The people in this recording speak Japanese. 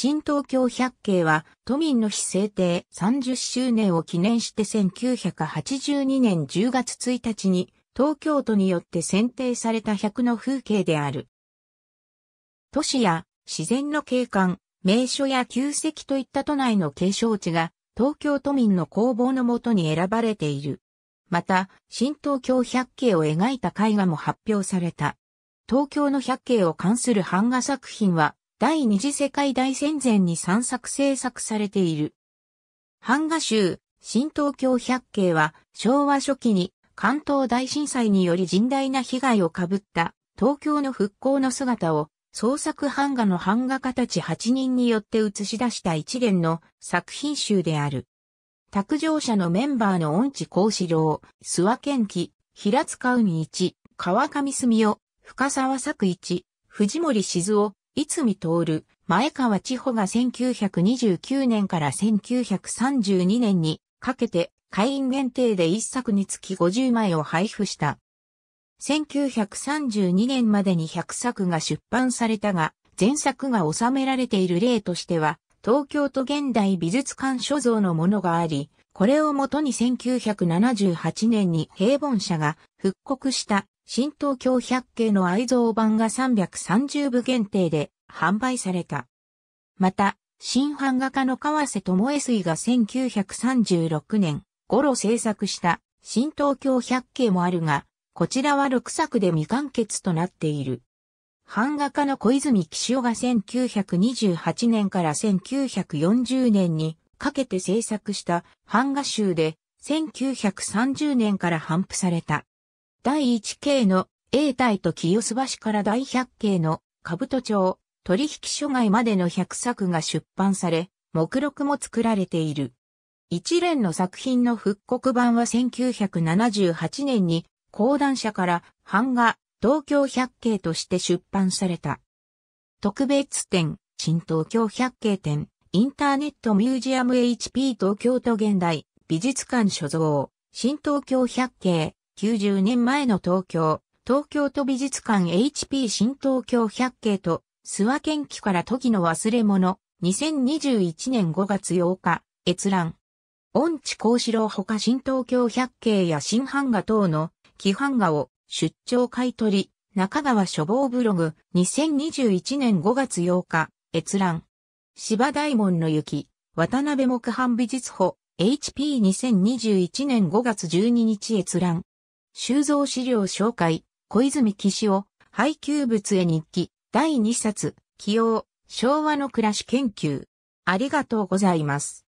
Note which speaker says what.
Speaker 1: 新東京百景は都民の非制定30周年を記念して1982年10月1日に東京都によって選定された百の風景である。都市や自然の景観、名所や旧跡といった都内の景勝地が東京都民の工房のもとに選ばれている。また、新東京百景を描いた絵画も発表された。東京の百景を関する版画作品は第二次世界大戦前に散策制作されている。版画集、新東京百景は昭和初期に関東大震災により甚大な被害をかぶった東京の復興の姿を創作版画の版画家たち8人によって映し出した一連の作品集である。卓上社のメンバーの恩地幸四郎、諏訪健貴、平塚海一、川上澄夫、深沢作一、藤森静夫、いつみとおる、前川千穂が1929年から1932年にかけて会員限定で一作につき50枚を配布した。1932年までに100作が出版されたが、前作が収められている例としては、東京都現代美術館所蔵のものがあり、これをもとに1978年に平凡社が復刻した新東京百景の愛蔵版が330部限定で販売された。また、新版画家の川瀬智恵水が1936年頃制作した新東京百景もあるが、こちらは6作で未完結となっている。版画家の小泉紀夫が1928年から1940年にかけて制作した版画集で1930年から反布された第1系の A 体と清洲橋から第100系の兜町取引所外までの100作が出版され、目録も作られている。一連の作品の復刻版は1978年に講談社から版画東京百景として出版された。特別展新東京百景展インターネットミュージアム HP 東京都現代美術館所蔵新東京百景90年前の東京、東京都美術館 HP 新東京百景と、諏訪県記から時の忘れ物、2021年5月8日、閲覧。恩地幸四郎ほか新東京百景や新版画等の、規版画を出張買取、中川書房ブログ、2021年5月8日、閲覧。芝大門の雪、渡辺木版美術保、HP2021 年5月12日閲覧。収蔵資料紹介、小泉岸を配給物へ日記、第2冊、起用、昭和の暮らし研究。ありがとうございます。